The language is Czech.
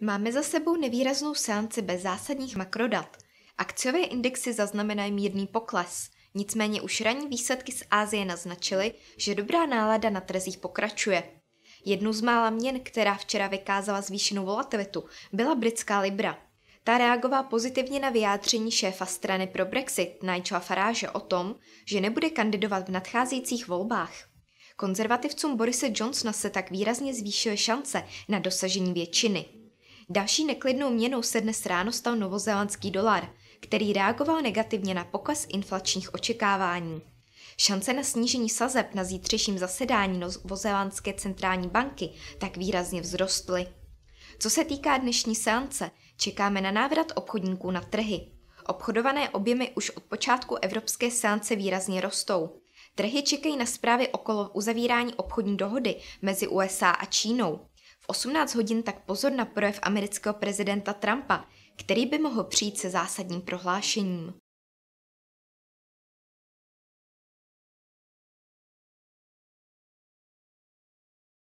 Máme za sebou nevýraznou seanci bez zásadních makrodat. Akciové indexy zaznamenají mírný pokles, nicméně už ranní výsledky z Ázie naznačily, že dobrá nálada na trzích pokračuje. Jednu z mála měn, která včera vykázala zvýšenou volatilitu, byla britská libra. Ta reagovala pozitivně na vyjádření šéfa strany pro Brexit Nigela Farage o tom, že nebude kandidovat v nadcházejících volbách. Konzervativcům Borise Johnsona se tak výrazně zvýšily šance na dosažení většiny. Další neklidnou měnou se dnes ráno stal novozélandský dolar, který reagoval negativně na pokles inflačních očekávání. Šance na snížení sazeb na zítřejším zasedání Novozélandské centrální banky tak výrazně vzrostly. Co se týká dnešní seance, čekáme na návrat obchodníků na trhy. Obchodované objemy už od počátku evropské seance výrazně rostou. Trhy čekají na zprávy okolo uzavírání obchodní dohody mezi USA a Čínou. 18 hodin tak pozor na projev amerického prezidenta Trumpa, který by mohl přijít se zásadním prohlášením.